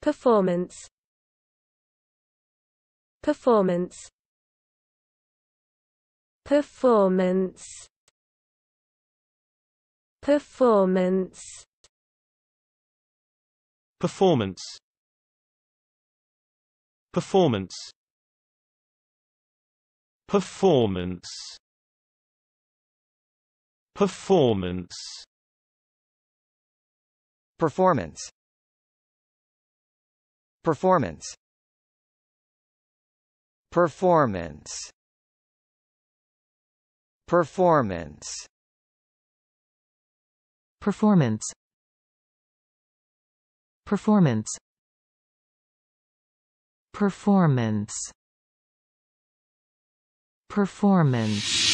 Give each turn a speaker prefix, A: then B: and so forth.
A: Performance Performance Performance Performance Performance Performance Performance Performance Performance Performance Performance Performance Performance Performance Performance Performance